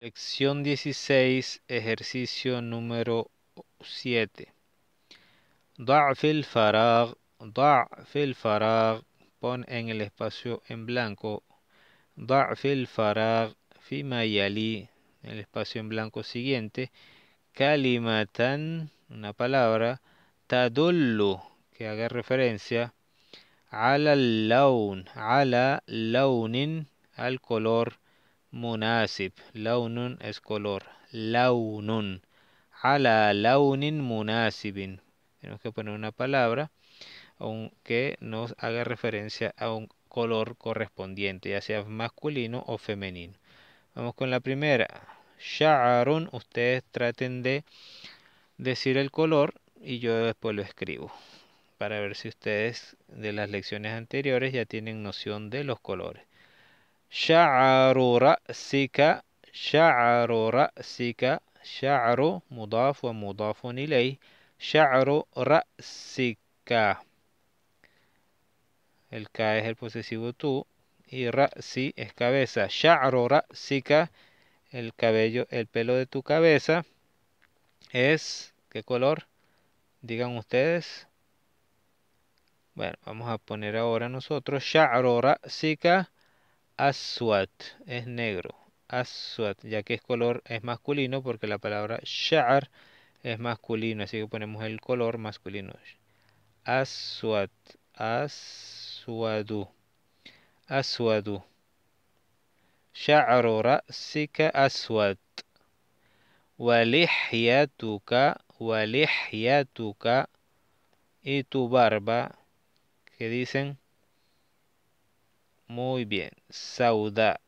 Lección 16, ejercicio número 7. Da'fil farag, da'fil farag, pon en el espacio en blanco. Da'fil farag, fima en el espacio en blanco siguiente. Kalimatan, una palabra. Tadullu, que haga referencia. al laun, la launin, al color munasib, launun es color launun ala launin munasibin tenemos que poner una palabra que nos haga referencia a un color correspondiente ya sea masculino o femenino vamos con la primera sha'arun ustedes traten de decir el color y yo después lo escribo para ver si ustedes de las lecciones anteriores ya tienen noción de los colores شعر sika, sharo, رأسك شعر مضاف ni ley شعر sika. El K es el posesivo tú y si es cabeza. Sha'ro sika, el cabello, el pelo de tu cabeza es, ¿qué color? Digan ustedes. Bueno, vamos a poner ahora nosotros Sha'ro sika aswat es negro, aswat, ya que es color es masculino porque la palabra "shar" es masculino, así que ponemos el color masculino. Aswat, aswadu, aswadu. aswat, wa lihyatuka, wa lihyatuka, y tu barba que dicen muy bien. Sauda.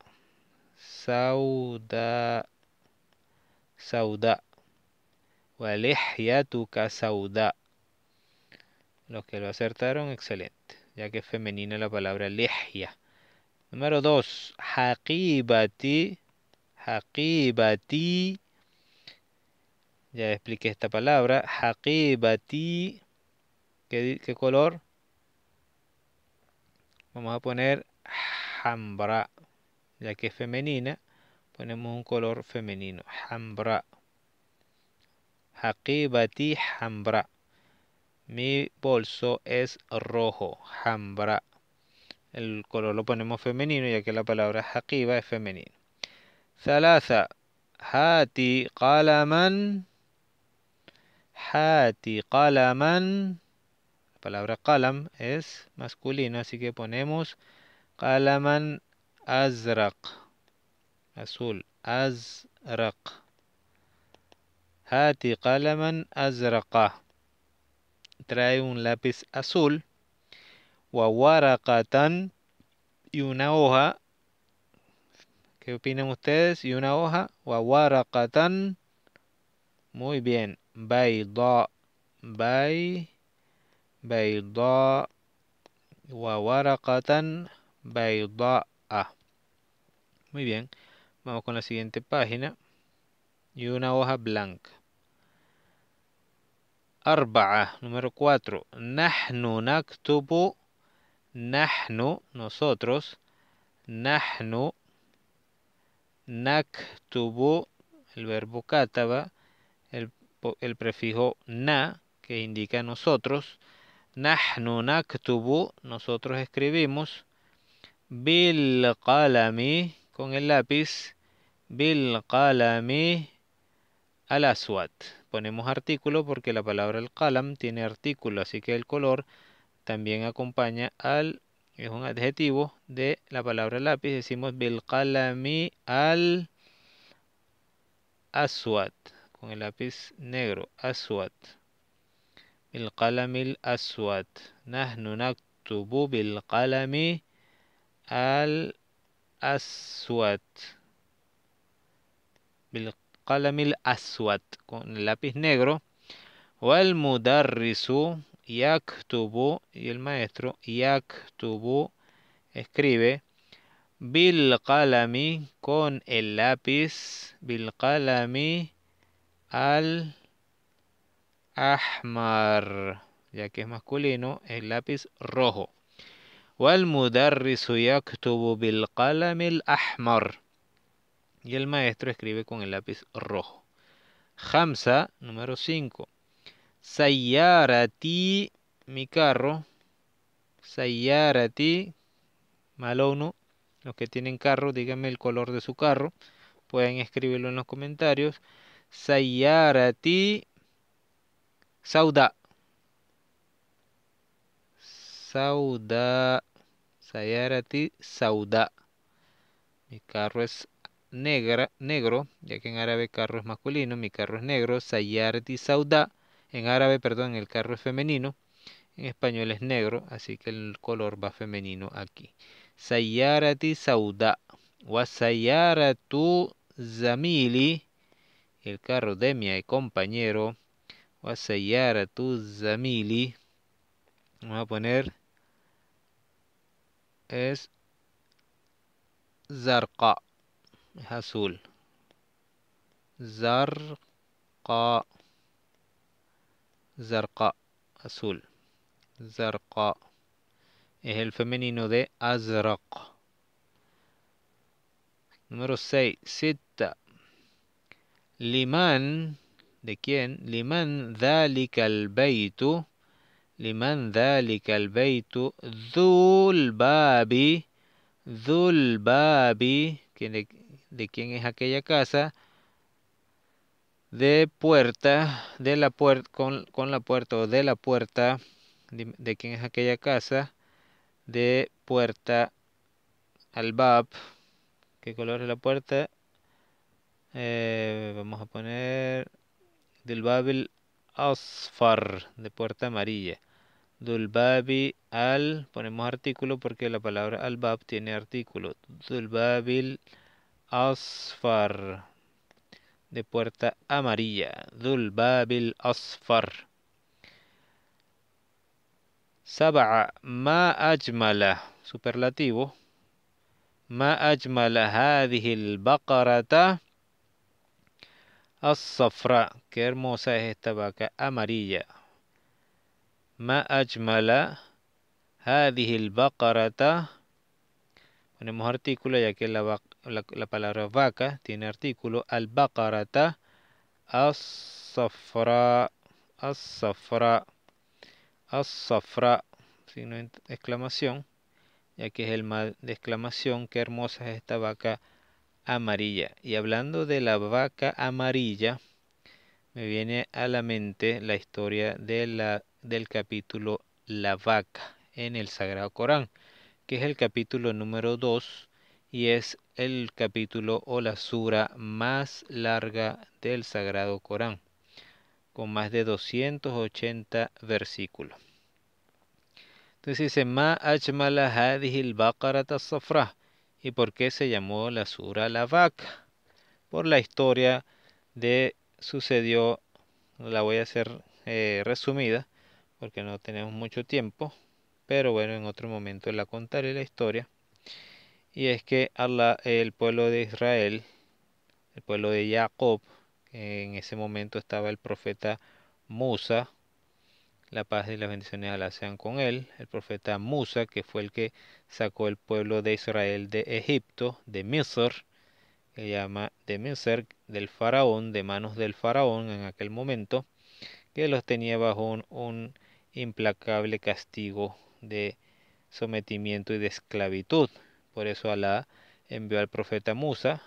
Sauda. Sauda. Walihyatuka sauda. Los que lo acertaron, excelente. Ya que es femenina la palabra lihya. Número 2. Haqibati. Haqibati. Ya expliqué esta palabra. Haqibati. ¿Qué, ¿Qué color? Vamos a poner hambra, ya que es femenina, ponemos un color femenino, hambra. hambra. Mi bolso es rojo, hambra. El color lo ponemos femenino, ya que la palabra haqiba es femenino. salaza Hati calaman? Hati calaman? La palabra calam es masculina así que ponemos قلما أزرق مسؤول أزرق هاتي قلما أزرق trae un lápiz azul وورقة y una hoja ¿Qué opinan ustedes? Y una hoja. Wawarakatan. Muy bien. Baida. Bay. Baida. Wawarakatan. Muy bien. Vamos con la siguiente página. Y una hoja blanca. Arba'a, número 4. Nahnu naktubu. Nahnu, nosotros. Nahnu. Naktubu, el verbo kataba. El, el prefijo na, que indica nosotros. Nahnu naktubu, nosotros escribimos. Bil qalami, con el lápiz. Bil qalami al aswat. Ponemos artículo porque la palabra el kalam tiene artículo, así que el color también acompaña al, es un adjetivo de la palabra lápiz. Decimos bil qalami al aswat, con el lápiz negro, aswat. Bil qalami al aswat. Nahnu naktubu bil al-aswat. al aswat. Con el lápiz negro. o al mudarrisu yaktubu. Y el maestro yaktubu escribe. qalami con el lápiz. qalami al ahmar. Ya que es masculino, el lápiz rojo y el maestro escribe con el lápiz rojo. Hamza, número 5. Sayarati, mi carro. Sayarati, Malono. Los que tienen carro, díganme el color de su carro. Pueden escribirlo en los comentarios. Sayarati, Sauda. Sauda Sayarati Sauda. Mi carro es negra, negro, ya que en árabe carro es masculino, mi carro es negro. Sayarati Sauda. En árabe, perdón, el carro es femenino. En español es negro, así que el color va femenino aquí. Sayarati Sauda. Wasayaratu Zamili. El carro de mi compañero. Wasayaratu Zamili. Vamos a poner اس زرقاء هسول زرقاء زرقاء هسول زرقاء es el femenino de azraq Número 6. Sita. Liman. ¿De quién? Liman dhalika al baytu لمن ذلك de, quién es aquella casa de puerta de la puerta con, con, la puerta o de la puerta de, quién es aquella casa de puerta al bab qué color es la puerta eh, vamos a poner del babel asfar de puerta amarilla Dulbabi al, ponemos artículo porque la palabra ALBAB tiene artículo. Dulbabil asfar, de puerta amarilla. Dulbabil asfar. Saba'a, ma ajmala, superlativo. Ma ajmala HADIHIL baqarata Qué hermosa es esta vaca amarilla ma ajmala hadhihi ponemos artículo ya que la, palabra vaca tiene artículo al-baqarata as-safra as-safra as-safra signo de exclamación ya que es el mal de exclamación qué hermosa es esta vaca amarilla y hablando de la vaca amarilla me viene a la mente la historia de la del capítulo La vaca en el Sagrado Corán, que es el capítulo número 2 y es el capítulo o la sura más larga del Sagrado Corán, con más de 280 versículos. Entonces dice, Ma achmala hadihil safra. ¿Y por qué se llamó la sura la vaca? Por la historia de sucedió, la voy a hacer eh, resumida, porque no tenemos mucho tiempo, pero bueno, en otro momento la contaré la historia. Y es que el pueblo de Israel, el pueblo de Jacob, en ese momento estaba el profeta Musa, la paz y las bendiciones la sean con él, el profeta Musa, que fue el que sacó el pueblo de Israel de Egipto, de Misor, que llama de Misor, del faraón, de manos del faraón en aquel momento, que los tenía bajo un implacable castigo de sometimiento y de esclavitud. Por eso Alá envió al profeta Musa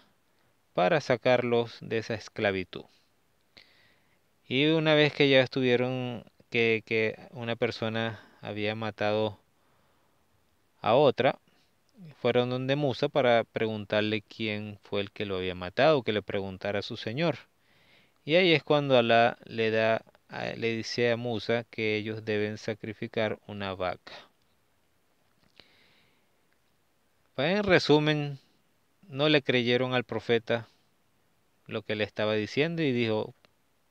para sacarlos de esa esclavitud. Y una vez que ya estuvieron, que, una persona había matado a otra, fueron donde Musa para preguntarle quién fue el que lo había matado, que le preguntara a su señor. Y ahí es cuando Alá le da le dice a Musa que ellos deben sacrificar una vaca. Pues, en resumen, no le creyeron al profeta lo que le estaba diciendo y dijo,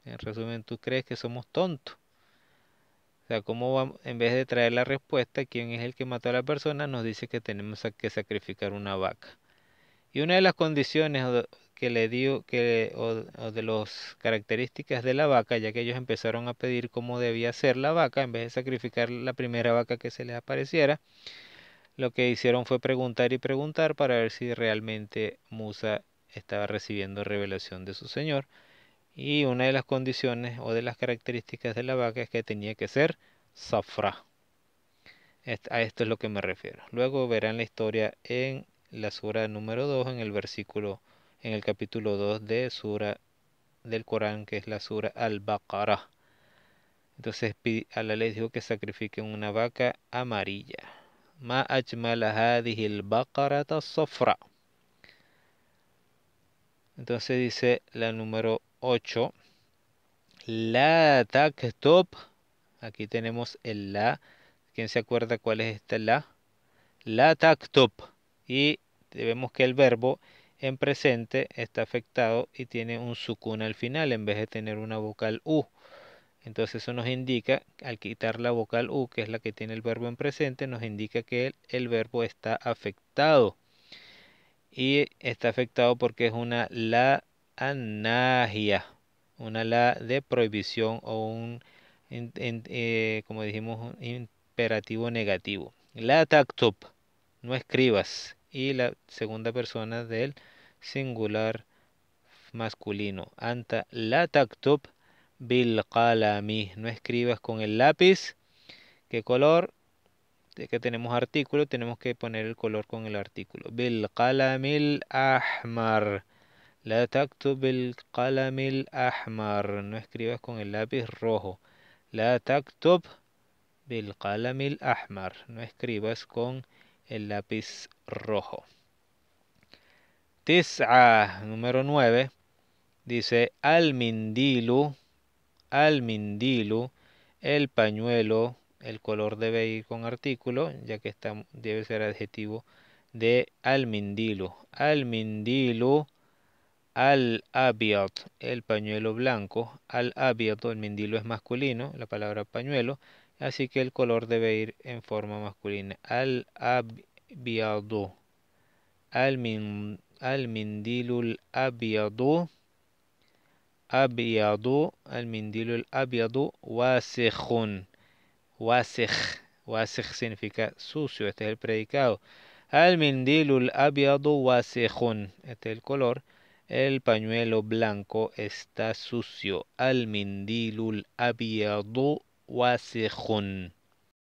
en resumen, tú crees que somos tontos. O sea, ¿cómo en vez de traer la respuesta, quién es el que mató a la persona, nos dice que tenemos que sacrificar una vaca. Y una de las condiciones que le dio que, o, de las características de la vaca, ya que ellos empezaron a pedir cómo debía ser la vaca, en vez de sacrificar la primera vaca que se les apareciera, lo que hicieron fue preguntar y preguntar para ver si realmente Musa estaba recibiendo revelación de su Señor. Y una de las condiciones o de las características de la vaca es que tenía que ser Safra. A esto es lo que me refiero. Luego verán la historia en la sura número 2, en el versículo en el capítulo 2 de Sura del Corán, que es la Sura al-Baqarah. Entonces la ley dijo que sacrifiquen una vaca amarilla. Ma sofra. Entonces dice la número 8. La taktub. Aquí tenemos el la. ¿Quién se acuerda cuál es esta la? La taktub. Y vemos que el verbo en presente está afectado y tiene un sukun al final en vez de tener una vocal U. Entonces eso nos indica, al quitar la vocal U, que es la que tiene el verbo en presente, nos indica que el, verbo está afectado. Y está afectado porque es una la anagia, una la de prohibición o un, eh, como dijimos, un imperativo negativo. La taktub, no escribas. Y la segunda persona del singular masculino. Anta la taktub bil qalami. No escribas con el lápiz. ¿Qué color? De que tenemos artículo, tenemos que poner el color con el artículo. Bil qalamil ahmar. La taktub bil qalamil ahmar. No escribas con el lápiz rojo. La taktub bil qalamil ahmar. No escribas con el lápiz rojo. Tis'a, número 9, dice al mindilu, al mindilu, el pañuelo, el color debe ir con artículo, ya que está, debe ser adjetivo de al mindilu. Al mindilu, al abiad, el pañuelo blanco, al abiad, el mindilo es masculino, la palabra pañuelo, así que el color debe ir en forma masculina. Al abiadu, al Almindilul الأبيض Abiadu Almindilul Abiadu واسخ واسخ واسخ significa sucio este es el predicado al mendilul abiadu wasejun. Este es el color. El pañuelo blanco está sucio. Al mendilul abiadu wasejun.